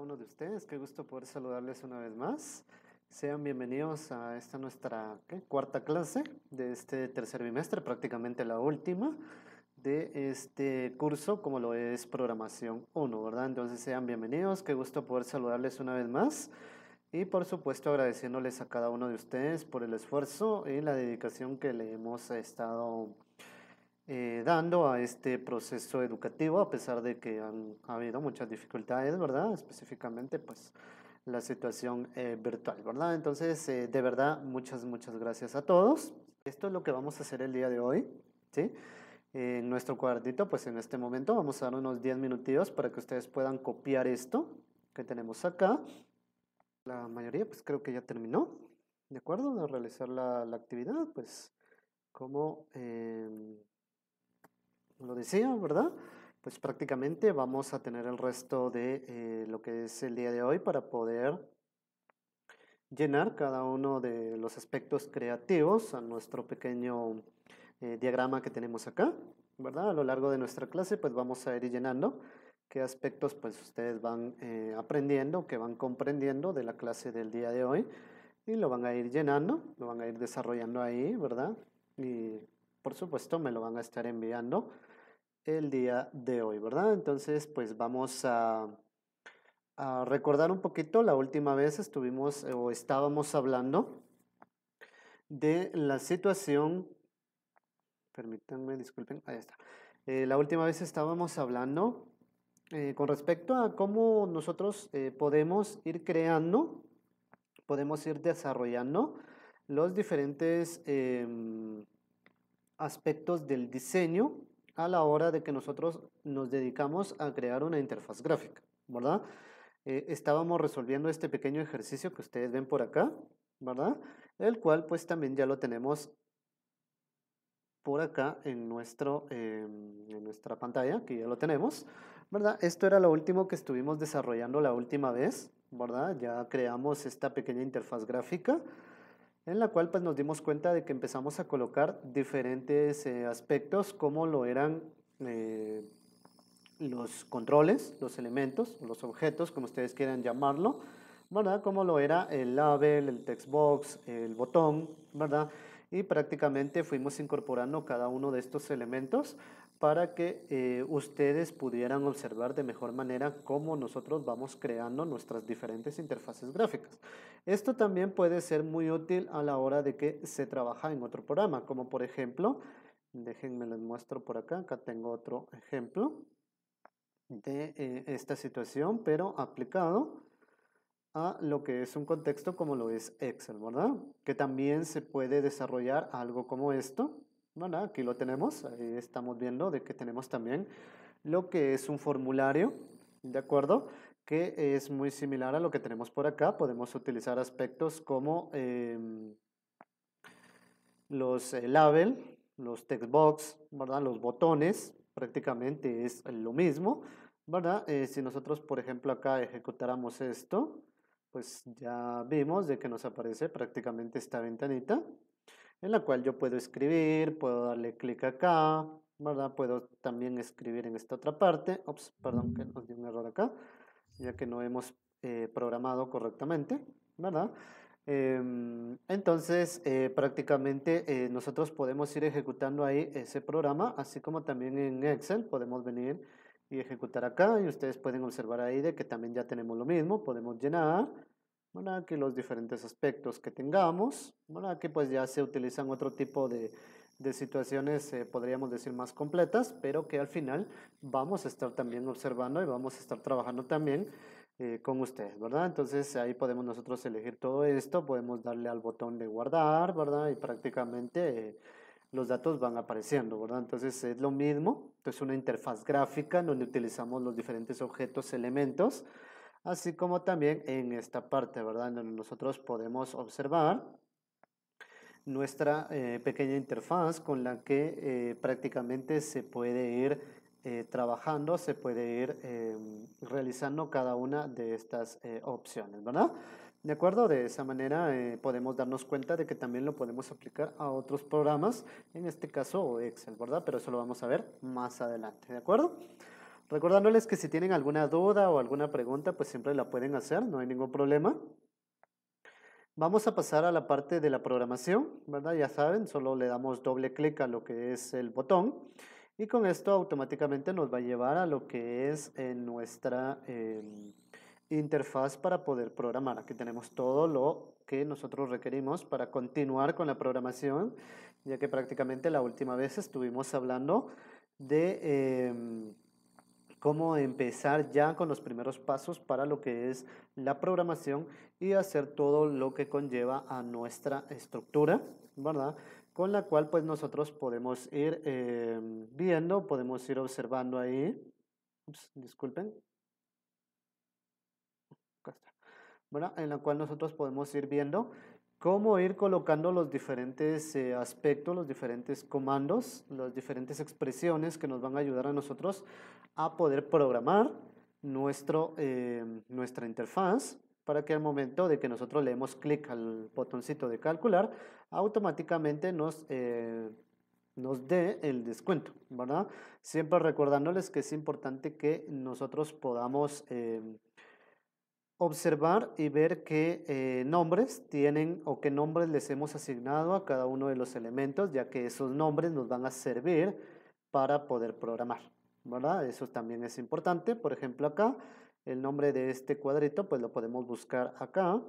uno de ustedes. Qué gusto poder saludarles una vez más. Sean bienvenidos a esta nuestra cuarta clase de este tercer bimestre, prácticamente la última de este curso, como lo es programación 1, ¿verdad? Entonces sean bienvenidos, qué gusto poder saludarles una vez más y por supuesto agradeciéndoles a cada uno de ustedes por el esfuerzo y la dedicación que le hemos estado eh, dando a este proceso educativo, a pesar de que han ha habido muchas dificultades, ¿verdad? Específicamente, pues la situación eh, virtual, ¿verdad? Entonces, eh, de verdad, muchas, muchas gracias a todos. Esto es lo que vamos a hacer el día de hoy, ¿sí? En nuestro cuadernito, pues en este momento vamos a dar unos 10 minutitos para que ustedes puedan copiar esto que tenemos acá. La mayoría, pues creo que ya terminó, ¿de acuerdo? De realizar la, actividad, pues como... Em, lo decía, ¿verdad? Pues prácticamente vamos a tener el resto de eh, lo que es el día de hoy para poder llenar cada uno de los aspectos creativos a nuestro pequeño eh, diagrama que tenemos acá, ¿verdad? A lo largo de nuestra clase pues vamos a ir llenando qué aspectos pues ustedes van eh, aprendiendo, que van comprendiendo de la clase del día de hoy y lo van a ir llenando, lo van a ir desarrollando ahí, ¿verdad? Y por supuesto me lo van a estar enviando el día de hoy, ¿verdad? Entonces, pues vamos a, recordar un poquito, la última vez estuvimos eh, o estábamos hablando de la situación, permítanme, disculpen, ahí está. Eh, la última vez estábamos hablando eh, con respecto a cómo nosotros podemos ir creando, podemos ir desarrollando los diferentes em, aspectos del diseño a la hora de que nosotros nos dedicamos a crear una interfaz gráfica, ¿verdad? Eh, estábamos resolviendo este pequeño ejercicio que ustedes ven por acá, ¿verdad? El cual pues también ya lo tenemos por acá en, nuestro, em, en nuestra pantalla, que ya lo tenemos, ¿verdad? Esto era lo último que estuvimos desarrollando la última vez, ¿verdad? Ya creamos esta pequeña interfaz gráfica, en la cual pues, nos dimos cuenta de que empezamos a colocar diferentes eh, aspectos como lo eran eh, los controles, los elementos, los objetos, como ustedes quieran llamarlo, ¿verdad? Como lo era el label, el textbox, el botón, ¿verdad? Y prácticamente fuimos incorporando cada uno de estos elementos para que eh, ustedes pudieran observar de mejor manera cómo nosotros vamos creando nuestras diferentes interfaces gráficas. Esto también puede ser muy útil a la hora de que se trabaja en otro programa, como por ejemplo, déjenme les muestro por acá, acá tengo otro ejemplo de eh, esta situación, pero aplicado a lo que es un contexto como lo es Excel, ¿verdad? Que también se puede desarrollar algo como esto bueno, aquí lo tenemos, ahí estamos viendo de que tenemos también lo que es un formulario, ¿de acuerdo? Que es muy similar a lo que tenemos por acá. Podemos utilizar aspectos como em, los eh, label, los box ¿verdad? Los botones, prácticamente es lo mismo, ¿verdad? Eh, si nosotros, por ejemplo, acá ejecutáramos esto, pues ya vimos de que nos aparece prácticamente esta ventanita, en la cual yo puedo escribir, puedo darle clic acá, ¿verdad? Puedo también escribir en esta otra parte. Ops, perdón que nos dio un error acá, ya que no hemos eh, programado correctamente, ¿verdad? Em, entonces, eh, prácticamente eh, nosotros podemos ir ejecutando ahí ese programa, así como también en Excel podemos venir y ejecutar acá y ustedes pueden observar ahí de que también ya tenemos lo mismo, podemos llenar, ¿verdad? que los diferentes aspectos que tengamos, ¿verdad? que pues ya se utilizan otro tipo de, de situaciones, eh, podríamos decir, más completas, pero que al final vamos a estar también observando y vamos a estar trabajando también eh, con ustedes, ¿verdad? Entonces ahí podemos nosotros elegir todo esto, podemos darle al botón de guardar, ¿verdad? Y prácticamente... Eh, los datos van apareciendo, ¿verdad? Entonces es lo mismo, es una interfaz gráfica donde utilizamos los diferentes objetos, elementos, así como también en esta parte, ¿verdad? donde nosotros podemos observar nuestra eh, pequeña interfaz con la que eh, prácticamente se puede ir eh, trabajando, se puede ir realizando cada una de estas opciones, ¿verdad? ¿De acuerdo? De esa manera podemos darnos cuenta de que también lo podemos aplicar a otros programas, en este caso Excel, ¿verdad? Pero eso lo vamos a ver más adelante, ¿de acuerdo? Recordándoles que si tienen alguna duda o alguna pregunta, pues siempre la pueden hacer, no hay ningún problema. Vamos a pasar a la parte de la programación, ¿verdad? Ya saben, solo le damos doble clic a lo que es el botón y con esto automáticamente nos va a llevar a lo que es eh, nuestra em, interfaz para poder programar. Aquí tenemos todo lo que nosotros requerimos para continuar con la programación, ya que prácticamente la última vez estuvimos hablando de... Em, cómo empezar ya con los primeros pasos para lo que es la programación y hacer todo lo que conlleva a nuestra estructura, ¿verdad? Con la cual pues nosotros podemos ir em, viendo, podemos ir observando ahí. Ups, disculpen. Bueno, en la cual nosotros podemos ir viendo cómo ir colocando los diferentes eh, aspectos, los diferentes comandos, las diferentes expresiones que nos van a ayudar a nosotros a poder programar nuestro, eh, nuestra interfaz para que al momento de que nosotros le demos clic al botoncito de calcular, automáticamente nos, eh, nos dé el descuento, ¿verdad? Siempre recordándoles que es importante que nosotros podamos observar y ver qué eh, nombres tienen o qué nombres les hemos asignado a cada uno de los elementos, ya que esos nombres nos van a servir para poder programar, ¿verdad? Eso también es importante. Por ejemplo, acá el nombre de este cuadrito, pues lo podemos buscar acá.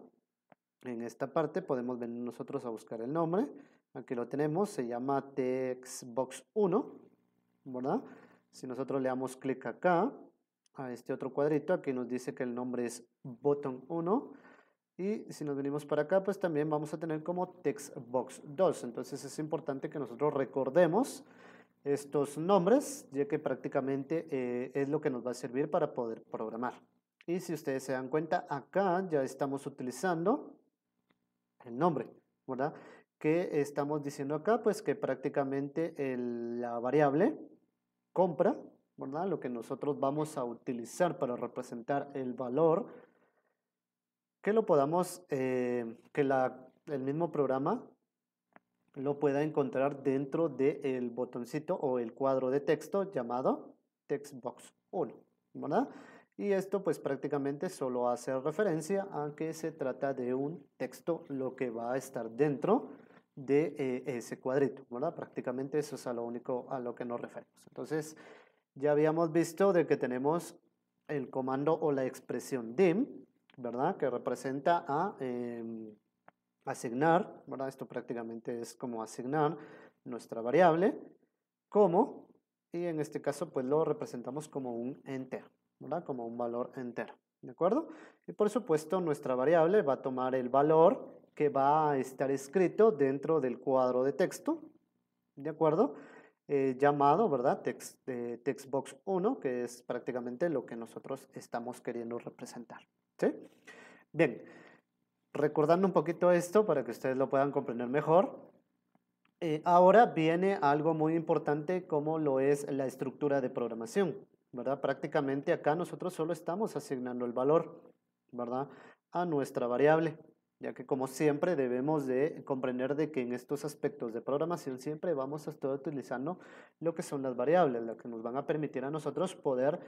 En esta parte podemos venir nosotros a buscar el nombre. Aquí lo tenemos, se llama textbox1, ¿verdad? Si nosotros le damos clic acá, a este otro cuadrito. Aquí nos dice que el nombre es button 1. Y si nos venimos para acá, pues también vamos a tener como textbox 2. Entonces es importante que nosotros recordemos estos nombres, ya que prácticamente eh, es lo que nos va a servir para poder programar. Y si ustedes se dan cuenta, acá ya estamos utilizando el nombre, ¿verdad? Que estamos diciendo acá, pues que prácticamente la variable compra lo que nosotros vamos a utilizar para representar el valor, que lo podamos, eh, que la, el mismo programa lo pueda encontrar dentro del botoncito o el cuadro de texto llamado Textbox 1, Y esto pues prácticamente solo hace referencia a que se trata de un texto lo que va a estar dentro de eh, ese cuadrito, ¿verdad? Prácticamente eso es a lo único a lo que nos referimos. Entonces, ya habíamos visto de que tenemos el comando o la expresión dim, ¿verdad? Que representa a em, asignar, ¿verdad? Esto prácticamente es como asignar nuestra variable, como, y en este caso pues lo representamos como un enter, ¿verdad? Como un valor entero, ¿de acuerdo? Y por supuesto nuestra variable va a tomar el valor que va a estar escrito dentro del cuadro de texto, ¿de acuerdo? Eh, llamado, ¿verdad? Text, Textbox 1, que es prácticamente lo que nosotros estamos queriendo representar. ¿sí? Bien, recordando un poquito esto para que ustedes lo puedan comprender mejor. Eh, ahora viene algo muy importante como lo es la estructura de programación, ¿verdad? Prácticamente acá nosotros solo estamos asignando el valor, ¿verdad? A nuestra variable, ya que como siempre debemos de comprender de que en estos aspectos de programación siempre vamos a estar utilizando lo que son las variables, las que nos van a permitir a nosotros poder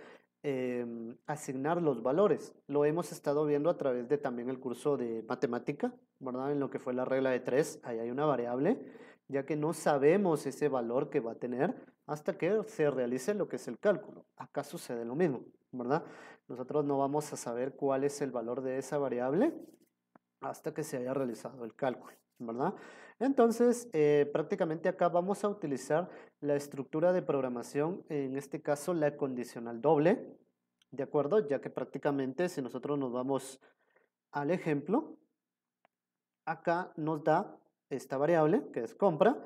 em, asignar los valores. Lo hemos estado viendo a través de también el curso de matemática, ¿verdad? En lo que fue la regla de 3, ahí hay una variable, ya que no sabemos ese valor que va a tener hasta que se realice lo que es el cálculo. Acá sucede lo mismo, ¿verdad? Nosotros no vamos a saber cuál es el valor de esa variable hasta que se haya realizado el cálculo, ¿verdad? Entonces, eh, prácticamente acá vamos a utilizar la estructura de programación, en este caso la condicional doble, ¿de acuerdo? Ya que prácticamente si nosotros nos vamos al ejemplo, acá nos da esta variable que es compra,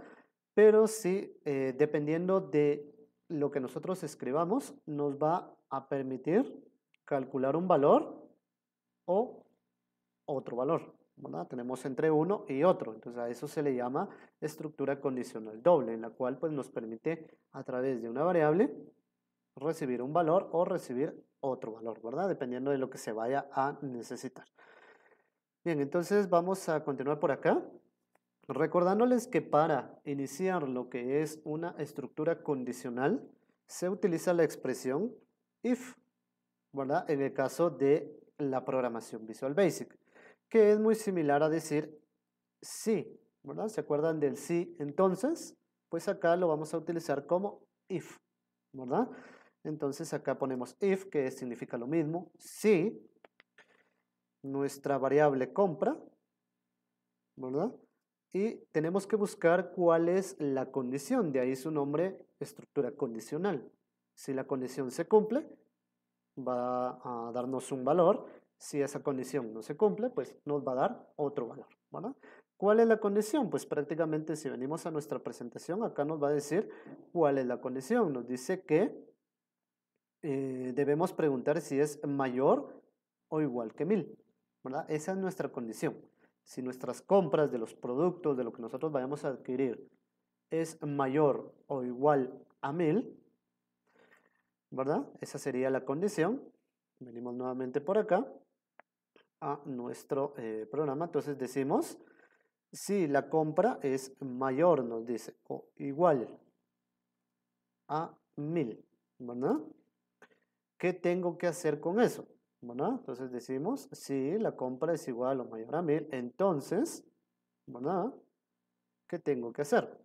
pero si eh, dependiendo de lo que nosotros escribamos, nos va a permitir calcular un valor o otro valor. ¿verdad? Tenemos entre uno y otro. Entonces a eso se le llama estructura condicional doble, en la cual pues, nos permite a través de una variable recibir un valor o recibir otro valor, ¿verdad? Dependiendo de lo que se vaya a necesitar. Bien, entonces vamos a continuar por acá. Recordándoles que para iniciar lo que es una estructura condicional, se utiliza la expresión if, ¿verdad? En el caso de la programación Visual Basic que es muy similar a decir sí, ¿verdad? ¿Se acuerdan del sí entonces? Pues acá lo vamos a utilizar como if, ¿verdad? Entonces acá ponemos if, que significa lo mismo, si nuestra variable compra, ¿verdad? Y tenemos que buscar cuál es la condición, de ahí su nombre, estructura condicional. Si la condición se cumple, va a darnos un valor si esa condición no se cumple, pues nos va a dar otro valor, ¿verdad? ¿Cuál es la condición? Pues prácticamente si venimos a nuestra presentación, acá nos va a decir cuál es la condición. Nos dice que eh, debemos preguntar si es mayor o igual que 1000, ¿verdad? Esa es nuestra condición. Si nuestras compras de los productos, de lo que nosotros vayamos a adquirir, es mayor o igual a 1000, ¿verdad? Esa sería la condición. Venimos nuevamente por acá a nuestro eh, programa. Entonces decimos, si la compra es mayor, nos dice, o igual a 1000, ¿verdad? ¿Qué tengo que hacer con eso? Entonces decimos, si la compra es igual o mayor a 1000, entonces, ¿verdad? ¿Qué tengo que hacer?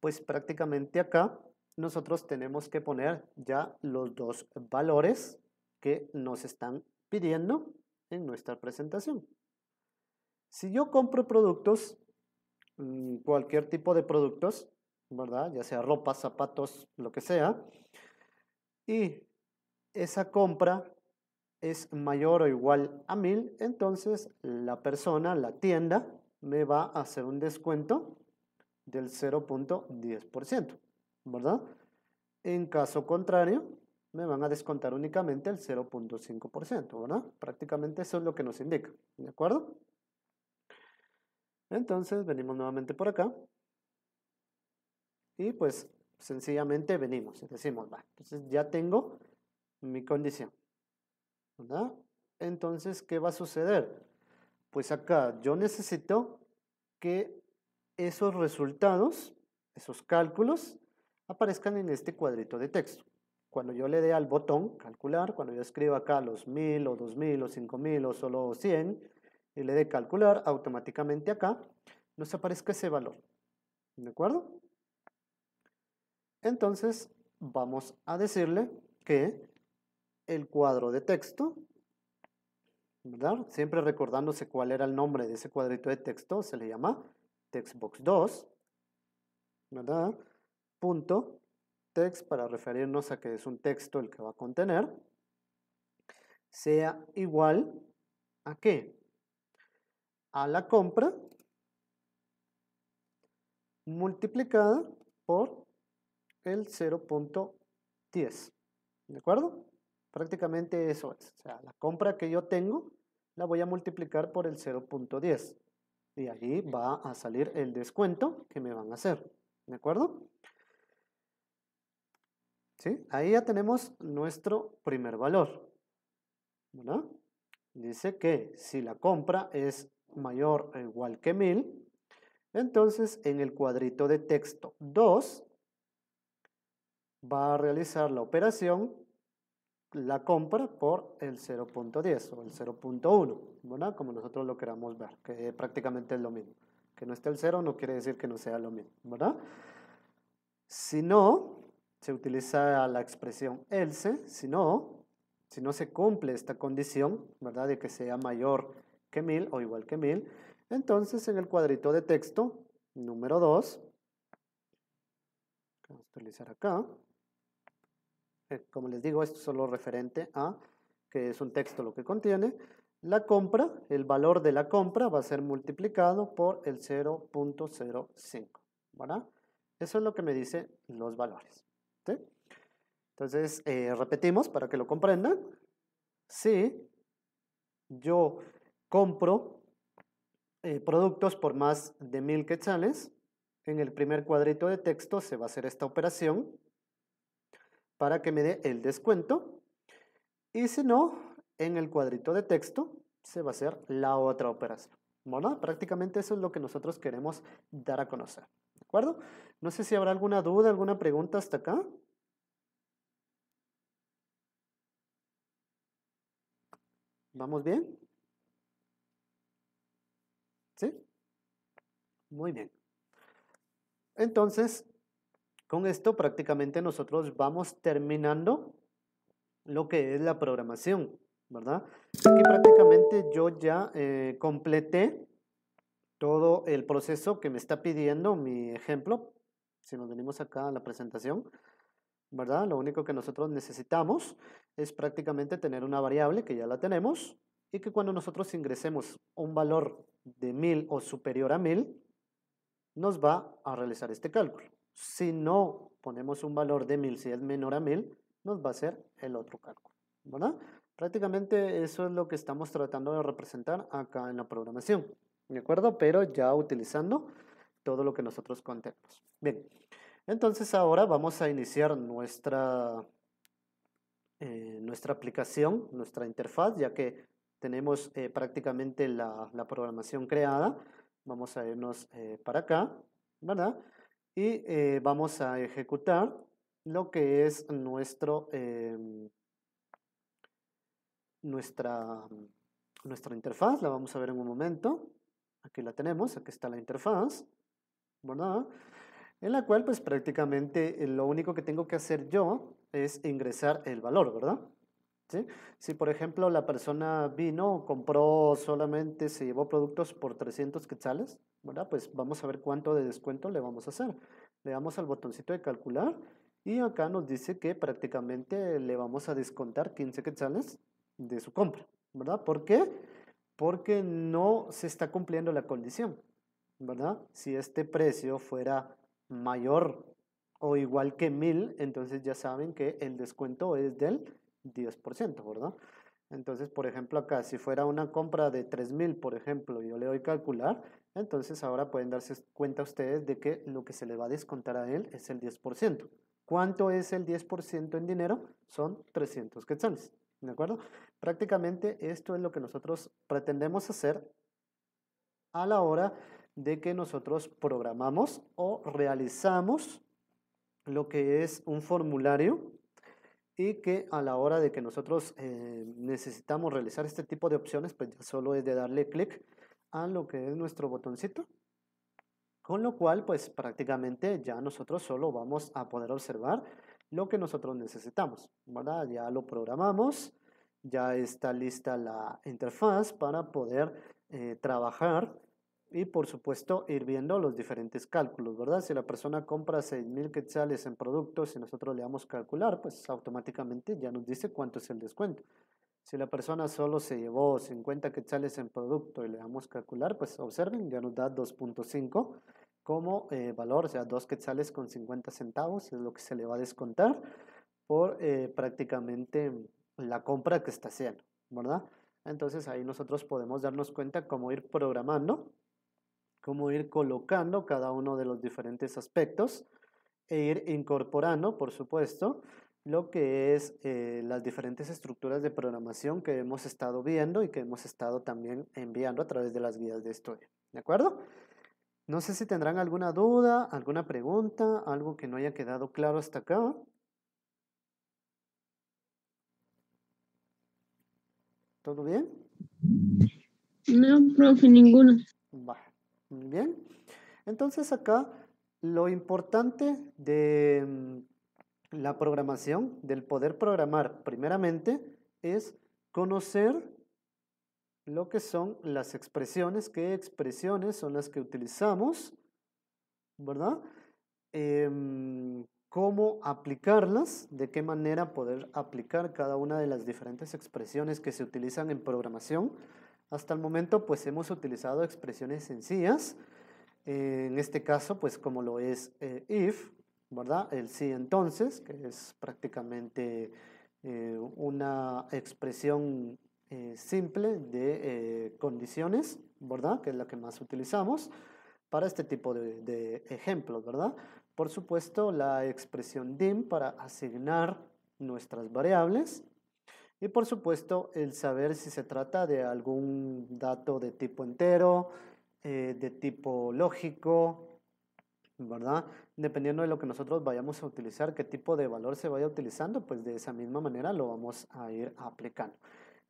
Pues prácticamente acá nosotros tenemos que poner ya los dos valores que nos están pidiendo en nuestra presentación. Si yo compro productos, mm, cualquier tipo de productos, ¿verdad? Ya sea ropa, zapatos, lo que sea, y esa compra es mayor o igual a mil, entonces la persona, la tienda, me va a hacer un descuento del 0.10%, ¿verdad? En caso contrario, me van a descontar únicamente el 0.5%, ¿verdad? Prácticamente eso es lo que nos indica, ¿de acuerdo? Entonces venimos nuevamente por acá y pues sencillamente venimos y decimos, va, entonces ya tengo mi condición, ¿verdad? Entonces, ¿qué va a suceder? Pues acá yo necesito que esos resultados, esos cálculos, aparezcan en este cuadrito de texto. Cuando yo le dé al botón calcular, cuando yo escriba acá los 1000 o 2000 o 5000 o solo 100 y le dé calcular, automáticamente acá nos aparezca ese valor. ¿De acuerdo? Entonces vamos a decirle que el cuadro de texto, ¿verdad? Siempre recordándose cuál era el nombre de ese cuadrito de texto, se le llama textbox2, ¿verdad? Punto text para referirnos a que es un texto el que va a contener, sea igual a qué? A la compra multiplicada por el 0.10. ¿De acuerdo? Prácticamente eso es. O sea, la compra que yo tengo la voy a multiplicar por el 0.10. Y allí va a salir el descuento que me van a hacer. ¿De acuerdo? ¿Sí? Ahí ya tenemos nuestro primer valor. ¿verdad? Dice que si la compra es mayor o igual que 1000, entonces en el cuadrito de texto 2 va a realizar la operación, la compra por el 0.10 o el 0.1, como nosotros lo queramos ver, que prácticamente es lo mismo. Que no esté el 0 no quiere decir que no sea lo mismo, ¿verdad? Si no, se utiliza la expresión else, si no, si no se cumple esta condición, ¿verdad? De que sea mayor que 1000 o igual que 1000, entonces en el cuadrito de texto número 2, vamos a utilizar acá, eh, como les digo, esto es solo referente a que es un texto lo que contiene, la compra, el valor de la compra va a ser multiplicado por el 0.05, ¿verdad? Eso es lo que me dice los valores. Entonces, eh, repetimos para que lo comprendan. Si yo compro eh, productos por más de mil quetzales, en el primer cuadrito de texto se va a hacer esta operación para que me dé el descuento. Y si no, en el cuadrito de texto se va a hacer la otra operación. Bueno, prácticamente eso es lo que nosotros queremos dar a conocer acuerdo? No sé si habrá alguna duda, alguna pregunta hasta acá. ¿Vamos bien? ¿Sí? Muy bien. Entonces, con esto prácticamente nosotros vamos terminando lo que es la programación, ¿verdad? Aquí prácticamente yo ya eh, completé todo el proceso que me está pidiendo mi ejemplo. Si nos venimos acá a la presentación, ¿verdad? Lo único que nosotros necesitamos es prácticamente tener una variable que ya la tenemos y que cuando nosotros ingresemos un valor de 1000 o superior a 1000, nos va a realizar este cálculo. Si no ponemos un valor de 1000, si es menor a 1000, nos va a hacer el otro cálculo, ¿verdad? Prácticamente eso es lo que estamos tratando de representar acá en la programación. ¿de acuerdo? Pero ya utilizando todo lo que nosotros contemos. Bien, entonces ahora vamos a iniciar nuestra, eh, nuestra aplicación, nuestra interfaz, ya que tenemos eh, prácticamente la, programación creada. Vamos a irnos eh, para acá, ¿verdad? Y vamos a ejecutar lo que es nuestro, nuestra, nuestra interfaz. La vamos a ver en un momento. Aquí la tenemos, aquí está la interfaz, ¿verdad? En la cual pues prácticamente eh, lo único que tengo que hacer yo es ingresar el valor, ¿verdad? ¿Sí? Si por ejemplo la persona vino, compró solamente, se llevó productos por 300 quetzales, ¿verdad? Pues vamos a ver cuánto de descuento le vamos a hacer. Le damos al botoncito de calcular y acá nos dice que prácticamente le vamos a descontar 15 quetzales de su compra, ¿verdad? ¿Por qué? porque no se está cumpliendo la condición, ¿verdad? Si este precio fuera mayor o igual que 1000, entonces ya saben que el descuento es del 10%, ¿verdad? Entonces, por ejemplo, acá, si fuera una compra de 3000, por ejemplo, yo le doy calcular, entonces ahora pueden darse cuenta ustedes de que lo que se le va a descontar a él es el 10%. ¿Cuánto es el 10% en dinero? Son 300 quetzales. ¿De acuerdo? Prácticamente esto es lo que nosotros pretendemos hacer a la hora de que nosotros programamos o realizamos lo que es un formulario y que a la hora de que nosotros eh, necesitamos realizar este tipo de opciones, pues ya solo es de darle clic a lo que es nuestro botoncito, con lo cual pues prácticamente ya nosotros solo vamos a poder observar lo que nosotros necesitamos, ¿verdad? Ya lo programamos, ya está lista la interfaz para poder eh, trabajar y por supuesto ir viendo los diferentes cálculos, ¿verdad? Si la persona compra 6.000 quetzales en productos y nosotros le damos calcular, pues automáticamente ya nos dice cuánto es el descuento. Si la persona solo se llevó 50 quetzales en producto y le damos calcular, pues observen, ya nos da 2.5 como eh, valor, o sea, 2 quetzales con 50 centavos es lo que se le va a descontar por eh, prácticamente la compra que está haciendo, ¿verdad? Entonces ahí nosotros podemos darnos cuenta cómo ir programando, cómo ir colocando cada uno de los diferentes aspectos e ir incorporando, por supuesto, lo que es eh, las diferentes estructuras de programación que hemos estado viendo y que hemos estado también enviando a través de las guías de estudio. ¿De acuerdo? No sé si tendrán alguna duda, alguna pregunta, algo que no haya quedado claro hasta acá. ¿Todo bien? No, profe, ninguna. bien. Entonces acá lo importante de mm, la programación, del poder programar primeramente, es conocer lo que son las expresiones, qué expresiones son las que utilizamos, ¿verdad? Em, cómo aplicarlas, de qué manera poder aplicar cada una de las diferentes expresiones que se utilizan en programación. Hasta el momento pues hemos utilizado expresiones sencillas, en este caso pues como lo es eh, if, ¿verdad? El si entonces, que es prácticamente eh, una expresión eh, simple de eh, condiciones, ¿verdad? Que es la que más utilizamos para este tipo de, ejemplos, ¿verdad? Por supuesto, la expresión dim para asignar nuestras variables y por supuesto el saber si se trata de algún dato de tipo entero, eh, de tipo lógico, ¿verdad? Dependiendo de lo que nosotros vayamos a utilizar, qué tipo de valor se vaya utilizando, pues de esa misma manera lo vamos a ir aplicando.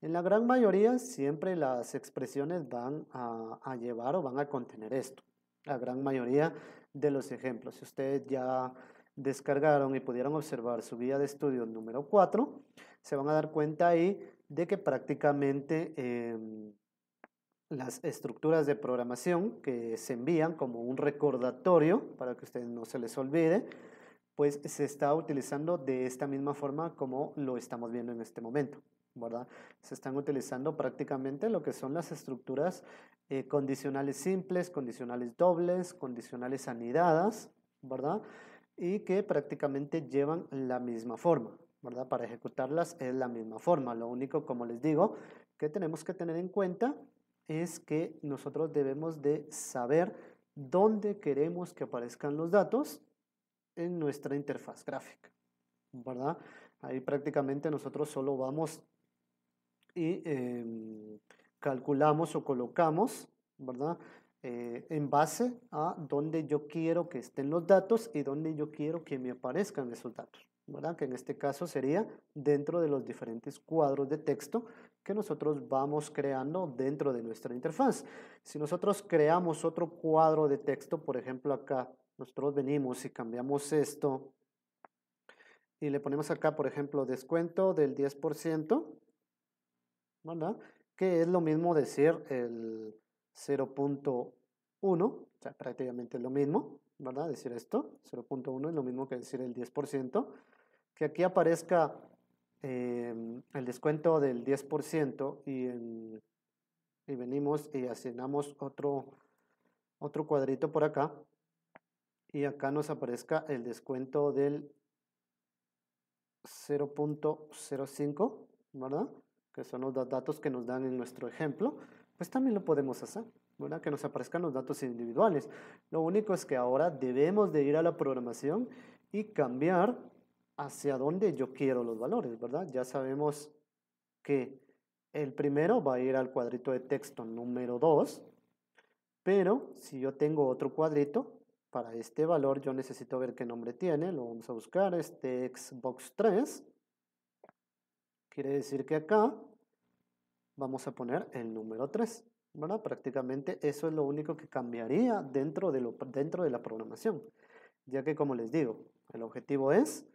En la gran mayoría siempre las expresiones van a, llevar o van a contener esto. La gran mayoría de los ejemplos. Si ustedes ya descargaron y pudieron observar su guía de estudio número 4, se van a dar cuenta ahí de que prácticamente em, las estructuras de programación que se envían como un recordatorio para que ustedes no se les olvide, pues se está utilizando de esta misma forma como lo estamos viendo en este momento. ¿verdad? Se están utilizando prácticamente lo que son las estructuras eh, condicionales simples, condicionales dobles, condicionales anidadas, ¿verdad? Y que prácticamente llevan la misma forma, ¿verdad? Para ejecutarlas es la misma forma. Lo único, como les digo, que tenemos que tener en cuenta es que nosotros debemos de saber dónde queremos que aparezcan los datos en nuestra interfaz gráfica, ¿verdad? Ahí prácticamente nosotros solo vamos y em, calculamos o colocamos, ¿verdad? Eh, en base a dónde yo quiero que estén los datos y dónde yo quiero que me aparezcan esos datos, ¿verdad? Que en este caso sería dentro de los diferentes cuadros de texto que nosotros vamos creando dentro de nuestra interfaz. Si nosotros creamos otro cuadro de texto, por ejemplo acá, nosotros venimos y cambiamos esto y le ponemos acá, por ejemplo, descuento del 10%, ¿verdad? Que es lo mismo decir el 0.1, o sea, prácticamente lo mismo, ¿verdad? Decir esto, 0.1 es lo mismo que decir el 10%. Que aquí aparezca em, el descuento del 10% y, en, y venimos y asignamos otro, otro cuadrito por acá y acá nos aparezca el descuento del 0.05, ¿verdad? que son los datos que nos dan en nuestro ejemplo, pues también lo podemos hacer, ¿verdad? Que nos aparezcan los datos individuales. Lo único es que ahora debemos de ir a la programación y cambiar hacia dónde yo quiero los valores, ¿verdad? Ya sabemos que el primero va a ir al cuadrito de texto número 2, pero si yo tengo otro cuadrito, para este valor yo necesito ver qué nombre tiene, lo vamos a buscar, este Xbox 3, Quiere decir que acá vamos a poner el número 3. ¿verdad? Prácticamente eso es lo único que cambiaría dentro de, dentro de la programación. Ya que como les digo, el objetivo es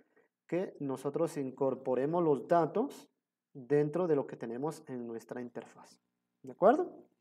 que nosotros incorporemos los datos dentro de lo que tenemos en nuestra interfaz. ¿De acuerdo?